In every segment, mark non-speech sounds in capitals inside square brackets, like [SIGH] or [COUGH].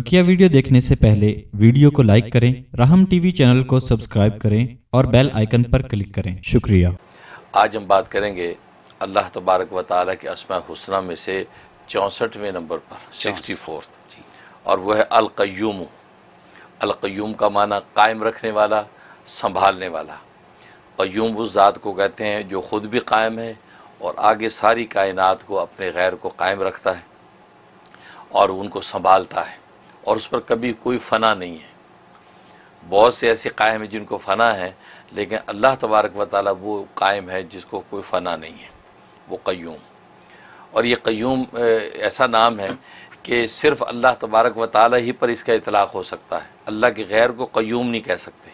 बकिया वीडियो देखने से पहले वीडियो को लाइक करें राहम टीवी चैनल को सब्सक्राइब करें और बेल आइकन पर क्लिक करें शुक्रिया आज हम बात करेंगे अल्लाह तबारक व ताली के असमा हुसना में से चौंसठवें नंबर पर सिक्सटी फोर्थ और वह है अलकयूम अलकयूम का माना कायम रखने वाला संभालने वाला क्यूम उस ज़ात को कहते हैं जो ख़ुद भी कायम है और आगे सारी कायनात को अपने गैर को कायम रखता है और उनको संभालता है और उस पर कभी कोई फ़ना नहीं है बहुत से ऐसे कायम हैं जिनको फ़ना है लेकिन अल्लाह तबारक व ताली वो कायम है जिसको कोई फ़ना नहीं है वो क्यूम और ये क्यूम ऐसा नाम है कि सिर्फ़ अल्लाह तबारक व ताली ही पर इसका इतलाक़ हो सकता है अल्लाह के गैर को क्यूम नहीं कह सकते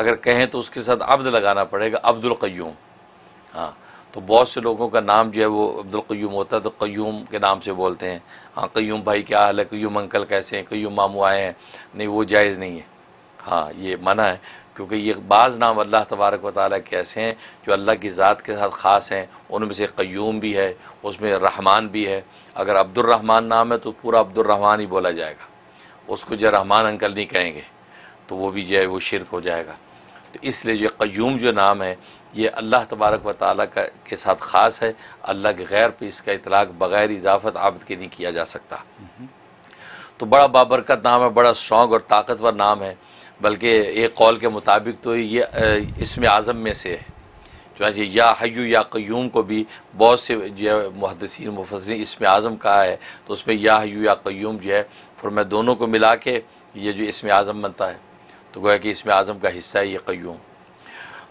अगर कहें तो उसके साथ अब्द लगाना पड़ेगा अब्दुल क्यूम हाँ तो बहुत से लोगों का नाम जो है वो अब्दुल्क्यूम होता है तो क्यूम के नाम से बोलते हैं हाँ क्यूम भाई क्या हाल है क्यूम अंकल कैसे हैं क्यूम मामू आए हैं नहीं वो जायज़ नहीं है हाँ ये मना है क्योंकि ये बाज़ नाम अल्लाह तबारक व ताली के ऐसे हैं जो अल्लाह की ज़ात के साथ ख़ास हैं उनमें से क्यूम भी है उसमें रहमान भी है अगर अब्दुलरहमान नाम है तो पूरा अब्दुलरहमान ही बोला जाएगा उसको जो रहमान अंकल नहीं कहेंगे तो वो भी जो है वो शिरक हो जाएगा तो इसलिए ये क्यूम जो नाम है ये अल्लाह तबारक व ताली का के साथ ख़ास है अल्लाह के गैर पर इसका इतलाक़ बग़ैर इजाफत आबद के नहीं किया जा सकता तो बड़ा बाबरकत नाम है बड़ा स्ट्रॉग और ताकतवर नाम है बल्कि एक कौल के मुताबिक तो ये इसमें आज़म में से है चुनाचे या हयू या क्यूम को भी बहुत से जो है मुहदसिन मुफसरी इसमें आज़म कहा है तो उसमें या हयू या क्यूम जो है फिर मैं दोनों को मिला के ये जो इसमें आज़म बनता है तो गोया कि इसमें आज़म का हिस्सा है ये क्यूम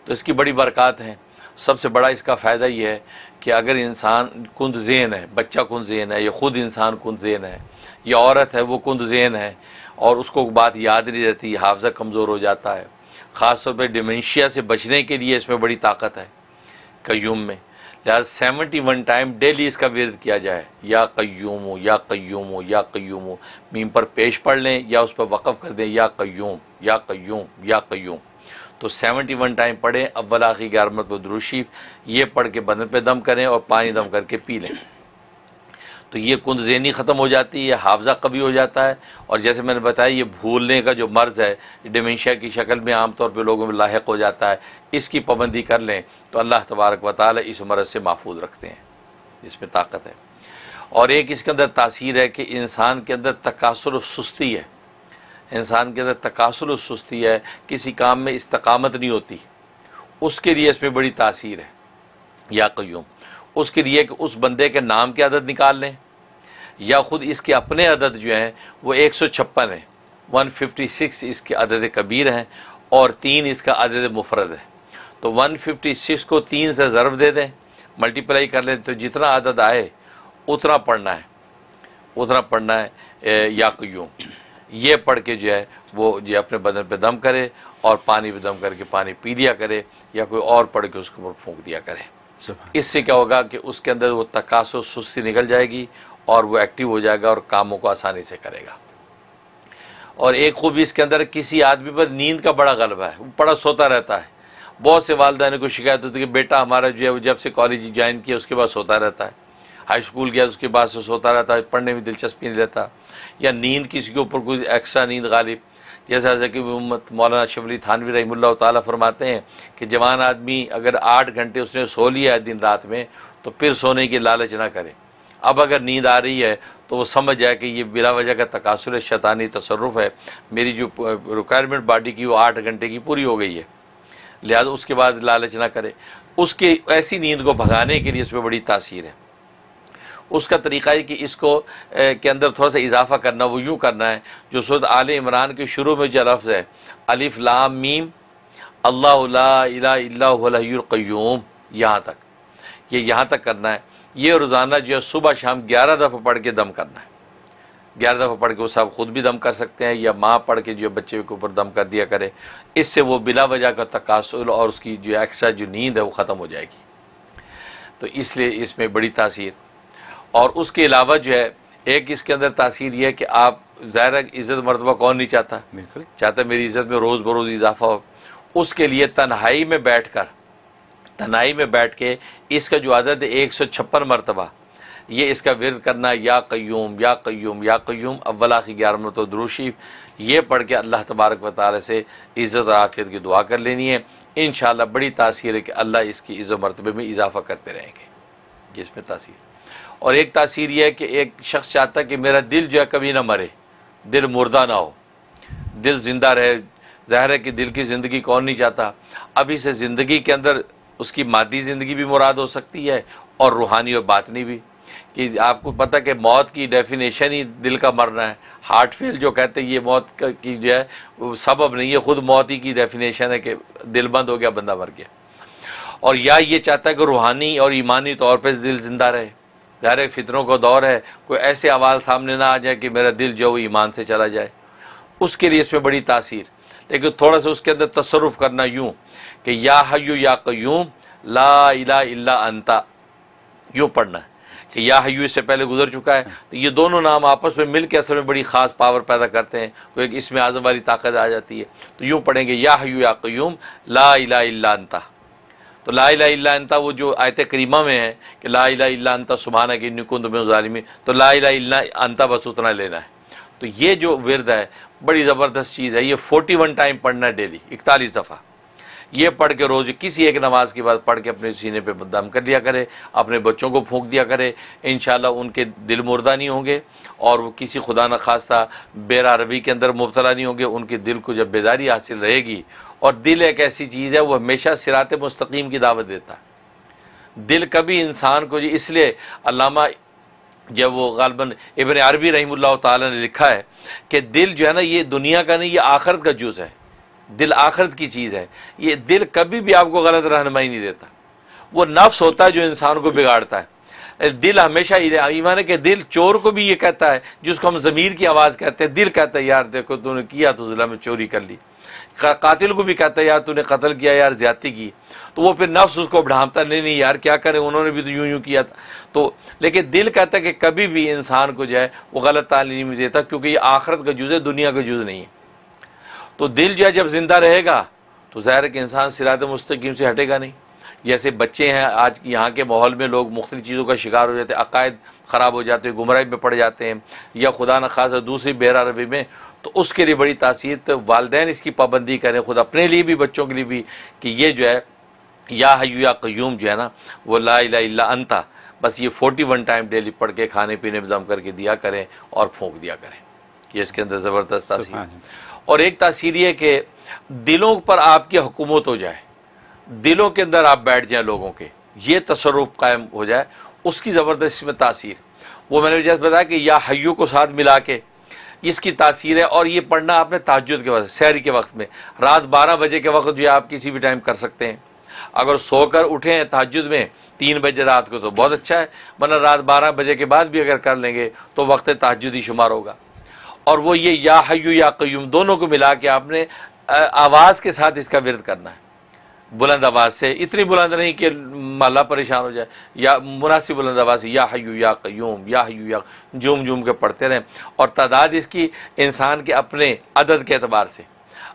तो इसकी बड़ी बरक़ात हैं सबसे बड़ा इसका फ़ायदा ये है कि अगर इंसान कुंद जेन है बच्चा कुंद जेन है या ख़ुद इंसान कुंद जेन है या औरत है वो कुंद जेन है और उसको बात याद नहीं रहती हाफजा कमज़ोर हो जाता है ख़ासतौर पर डिमेंशिया से बचने के लिए इसमें बड़ी ताकत है क्यूम में लिहाजा सेवेंटी वन टाइम डेली इसका विरद किया जाए या कयूम या कयूम या कयूम मीम पर पेश पढ़ लें या उस पर वक़फ़ कर दें या कयूम या कयूम या कयूम तो सेवेंटी वन टाइम पढ़ें अव्वल आखिर ग्यारह दुरुशीफ ये पढ़ के बदन पर दम करें और पानी दम करके पी लें तो ये कुंद जहनी ख़त्म हो जाती है हाफजा कभी हो जाता है और जैसे मैंने बताया ये भूलने का जो मर्ज़ है डिमेंशिया की शक्ल में आमतौर पर लोगों में लाक हो जाता है इसकी पाबंदी कर लें तो अल्लाह तबारक व इस मरज से महफूज रखते हैं इसमें ताकत है और एक इसके अंदर तासीर है कि इंसान के अंदर तकासर सुस्ती है इंसान के अंदर तकासर सुस्ती है किसी काम में इस्तकामत नहीं होती उसके लिए इसमें बड़ी तासीर है या क्यूम उसके लिए कि उस बंदे के नाम के अदद निकाल लें या ख़ुद इसके अपने अदद जो हैं वो एक सौ छप्पन है वन फिफ्टी सिक्स इसके अदद कबीर हैं और तीन इसका अदद मुफरद है तो वन फिफ्टी सिक्स को तीन से ज़रब दे दें मल्टीप्लाई कर लें तो जितना अदद आए उतना पढ़ना है उतना पढ़ना है या तो यूँ ये पढ़ के जो है वो जो अपने बदन पर दम करे और पानी पर दम करके पानी पी लिया करे या कोई और पढ़ के उसके ऊपर फूंक दिया करे इससे क्या होगा कि उसके अंदर वो तकासो सुस्ती निकल जाएगी और वो एक्टिव हो जाएगा और कामों को आसानी से करेगा और एक खूबी इसके अंदर किसी आदमी पर नींद का बड़ा गलबा है वो बड़ा सोता रहता है बहुत से वालदे को शिकायत होती है कि बेटा हमारा जो है वो जब से कॉलेज ज्वाइन किया उसके बाद सोता रहता है हाई स्कूल गया उसके बाद से सोता रहता है पढ़ने में दिलचस्पी नहीं रहता या नींद किसी के ऊपर कोई एक्स्ट्रा नींद गालिब जैसा जकी उम्मत मौलाना शबली थानवी रही तरमाते फरमाते हैं कि जवान आदमी अगर आठ घंटे उसने सो लिया है दिन रात में तो फिर सोने की लालच ना करे अब अगर नींद आ रही है तो वो समझ जाए कि ये बिला वजह का तकासुर शैतानी तसरफ है मेरी जो रिक्वायरमेंट बॉडी की वो आठ घंटे की पूरी हो गई है लिहाजा उसके बाद लालच ना करे उसके ऐसी नींद को भगाने के लिए उसमें बड़ी तासीर है उसका तरीका है कि इसको ए, के अंदर थोड़ा सा इजाफा करना वो यूँ करना है जो सूरत आल इमरान के शुरू में जो लफ्ज़ है अलिफ लाम मीम अल्लाहयूम यहाँ तक ये यहाँ तक करना है ये रोज़ाना जो है सुबह शाम ग्यारह दफ़ा पढ़ के दम करना है ग्यारह दफ़ा पढ़ के वो साहब ख़ुद भी दम कर सकते हैं या माँ पढ़ के जो बच्चे के ऊपर दम कर दिया करे इससे वो बिला वजह का तकासुल और उसकी जो एक्स्ट्रा जो नींद है वो ख़त्म हो जाएगी तो इसलिए इसमें बड़ी तासीर और उसके अलावा जो है एक इसके अंदर तासीर यह है कि आप ज़ाहिर इज़्ज़त मरतबा कौन नहीं चाहता बिल्कुल चाहता मेरी इज़्ज़त में रोज़ बरोज़ इजाफा हो उसके लिए तन्हाई में बैठ कर तन्हाई में बैठ के इसका जो आदत है एक सौ छप्पन मरतबा ये इसका विरद करना या क्यूम या क्यूम या क्यूम अव्वला की ग्यारह तो द्रूशीफ ये पढ़ के अल्लाह तबारक व ताली से इज़्ज़त और आफियत की दुआ कर लेनी है इन बड़ी तासीर है कि अल्लाह इसकी इज़्ज़त मरतबे में इजाफ़ा करते रहेंगे जिसमें तासीर और एक तासीर यह है कि एक शख्स चाहता है कि मेरा दिल जो है कभी ना मरे दिल मुर्दा ना हो दिल ज़िंदा रहे ज़ाहिर है कि दिल की ज़िंदगी कौन नहीं चाहता अभी से ज़िंदगी के अंदर उसकी मादी ज़िंदगी भी मुराद हो सकती है और रूहानी और बातनी भी कि आपको पता कि मौत की डेफिनेशन ही दिल का मरना है हार्ट फेल जो कहते हैं ये मौत की जो है सबब नहीं है ख़ुद मौत ही की डेफिनेशन है कि दिल बंद हो गया बंदा मर गया और या ये चाहता है कि रूहानी और ईमानी तौर पर दिल ज़िंदा रहे यार फितरों का दौर है कोई ऐसे आवाज़ सामने ना आ जाए कि मेरा दिल जो है ईमान से चला जाए उसके लिए इसमें बड़ी तासीर लेकिन थोड़ा सा उसके अंदर तसरुफ करना यूँ कि या हयू या क्यूम ला इला इला अंता यूँ पढ़ना है कि या हयू इससे पहले गुजर चुका है तो ये दोनों नाम आपस में मिल के असल में बड़ी ख़ास पावर पैदा करते हैं कोई एक इसमें आज़म वाली ताकत आ जाती है तो यूँ पढ़ेंगे या हयू या क्यूम ला इला इला अंता तो ला लाता वो जो आयत करीमा में है कि ला लाता सुबहाना की निकुंद में ालिमी तो ला अंता बस उतना लेना है तो ये जो विरद है बड़ी ज़बरदस्त चीज़ है ये फोटी वन टाइम पढ़ना है डेली इकतालीस दफ़ा ये पढ़ के रोज़ किसी एक नमाज के बाद पढ़ के अपने सीने पे दम कर लिया करे अपने बच्चों को फूंक दिया करे इन उनके दिल मुर्दा नहीं होंगे और वो किसी खुदा न खास्ता बेरा रवी के अंदर मुबतला नहीं होंगे उनके दिल को जब बेदारी हासिल रहेगी और दिल एक ऐसी चीज़ है वो हमेशा सिरात मुस्तकीम की दावत देता है दिल कभी इंसान को जी इसलिए अलामा जब वो गालबन इबन अरबी रही तिखा है कि दिल जो है ना ये दुनिया का नहीं ये आखरत का जुज़ है दिल आखरत की चीज़ है ये दिल कभी भी आपको गलत रहनमाई नहीं देता वो नफ्स होता है जो इंसान को बिगाड़ता है दिल हमेशा ईमान है कि दिल चोर को भी ये कहता है जिसको हम ज़मीर की आवाज़ कहते हैं दिल कहता है यार देखो तूने किया तो ज़िला में चोरी कर ली कातिल को भी कहता है यार तूने कत्ल किया यार ज्यादा की तो वो फिर नफ्स उसको ढांपता नहीं नहीं यार क्या करें उन्होंने भी तो यूं यूं किया था तो लेकिन दिल कहता है कि कभी भी इंसान को जो है वो गलत तालीम देता क्योंकि ये आखरत का जुज़ है दुनिया का जुज़ नहीं है तो दिल जो है जब ज़िंदा रहेगा तो ज़ाहिर है कि इंसान सिरात मुस्तकीम से हटेगा नहीं जैसे बच्चे हैं आज यहाँ के माहौल में लोग मुख्तलि चीज़ों का शिकार हो जाते हैं अकायद ख़राब हो जाते हैं गुमराह में पड़ जाते हैं या खुदा न खास दूसरी बेरा रवि में तो उसके लिए बड़ी तासीर तो वालदे इसकी पाबंदी करें खुद अपने लिए भी बच्चों के लिए भी कि ये जो है या हयू या क्यूम जो है ना वो ला इला अंता बस ये फोर्टी वन टाइम डेली पढ़ के खाने पीने में दम करके दिया करें और फूंक दिया करें ये इसके अंदर ज़बरदस्त तासीर और एक तासीर ये कि दिलों पर आपकी हुकूमत हो जाए दिलों के अंदर आप बैठ जाएँ लोगों के ये तसरुफ कायम हो जाए उसकी ज़बरदस्त इसमें तासीर वो मैंने जैसे बताया कि या हयू को साथ मिला के इसकी तासीर है और ये पढ़ना आपने ताजुद के वक्त सैर के वक्त में रात बारह बजे के वक्त जो आप किसी भी टाइम कर सकते हैं अगर सोकर उठे हैं तहजद में तीन बजे रात को तो बहुत अच्छा है वरना रात बारह बजे के बाद भी अगर कर लेंगे तो वक्त तहजद ही शुमार होगा और वो ये या हयू या क्यूम दोनों को मिला के आपने आवाज़ के साथ इसका विरद करना है बुलंद आवाज़ से इतनी बुलंद नहीं कि माला परेशान हो जाए या मुनासिब बुलंद आवाज़ या हयू या क्यूम या हयू या जूम जूम के पढ़ते रहें और तादाद इसकी इंसान के अपने अदद के अतबार से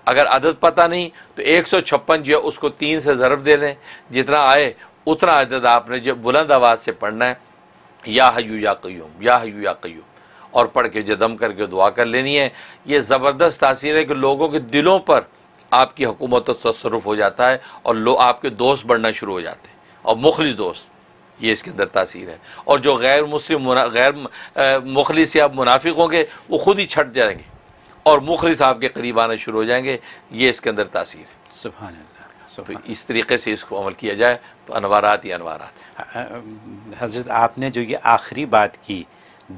अगर अदद पता नहीं तो एक सौ छप्पन जो है उसको तीन से ज़रब दे लें जितना आए उतना अदद आपने जो बुलंद आवाज़ से पढ़ना है या हयू या क्यूम या हयू या क्यूम और पढ़ के जो दम करके दुआ कर लेनी है ये ज़बरदस्त तासीर है कि लोगों के दिलों पर आपकी हुकूमत तसरफ तो हो जाता है और लो आपके दोस्त बढ़ना शुरू हो जाते हैं और मुखलिस दोस्त ये इसके अंदर तासीर है और जो गैर मुस्लिम गैर मुखलिस या मुनाफिक होंगे वो खुद ही छट जाएंगे और मुखलिस आपके करीब आना शुरू हो जाएंगे ये इसके अंदर तासीर है सुबह तो इस तरीके से इसको अमल किया जाए तो अनवारात ही अनवारात हजरत आपने जो ये आखिरी बात की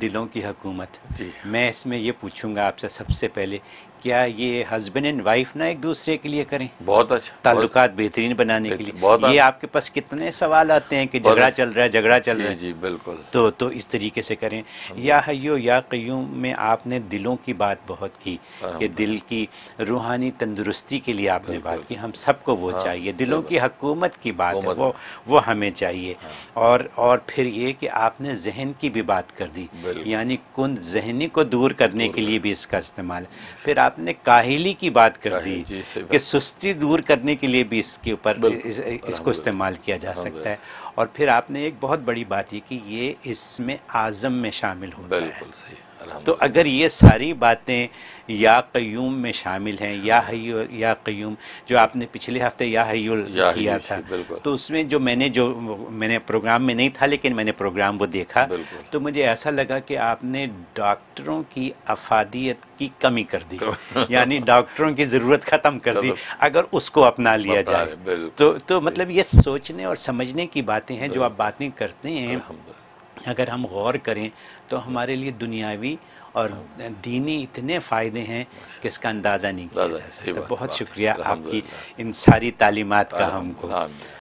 दिलों की हकूमत जी मैं इसमें ये पूछूंगा आपसे सबसे पहले क्या ये हस्बैंड एंड वाइफ ना एक दूसरे के लिए करें बहुत अच्छा ताल्लुक बेहतरीन बनाने के लिए बहुत ये आपके पास कितने सवाल आते हैं कि झगड़ा चल रहा है झगड़ा चल रहा है जी बिल्कुल तो तो इस तरीके से करें हाँ। या हयो या क्यूम में आपने दिलों की बात बहुत की कि दिल की रूहानी तंदुरुस्ती के लिए आपने बात की हम सबको वो हाँ, चाहिए दिलों की हकूमत की बात है वो वो हमें चाहिए हाँ। और और फिर ये कि आपने जहन की भी बात कर दी यानी कुंद जहनी को दूर करने के लिए भी इसका इस्तेमाल फिर आपने काहिली की बात कर दी कि सुस्ती दूर करने के लिए भी इसके ऊपर इस, इसको इस्तेमाल किया जा हाँ, सकता है और फिर आपने एक बहुत बड़ी बात ये की ये इसमें आज़म में शामिल होता है तो अगर ये सारी बातें या कयूम में शामिल हैं या हयू या कयूम जो आपने पिछले हफ्ते या हयूल किया था तो उसमें जो मैंने जो मैंने प्रोग्राम में नहीं था लेकिन मैंने प्रोग्राम वो देखा तो मुझे ऐसा लगा कि आपने डॉक्टरों की अफादियत की कमी कर दी तो [LAUGHS] यानी डॉक्टरों की ज़रूरत ख़त्म कर दी अगर उसको अपना लिया जाए तो तो मतलब ये सोचने और समझने की बातें हैं जो आप बातें करते हैं अगर हम गौर करें तो हमारे लिए दुनियावी और दीनी इतने फ़ायदे हैं कि इसका अंदाज़ा नहीं किया जा सकता बहुत शुक्रिया आपकी इन सारी तालीमत का हमको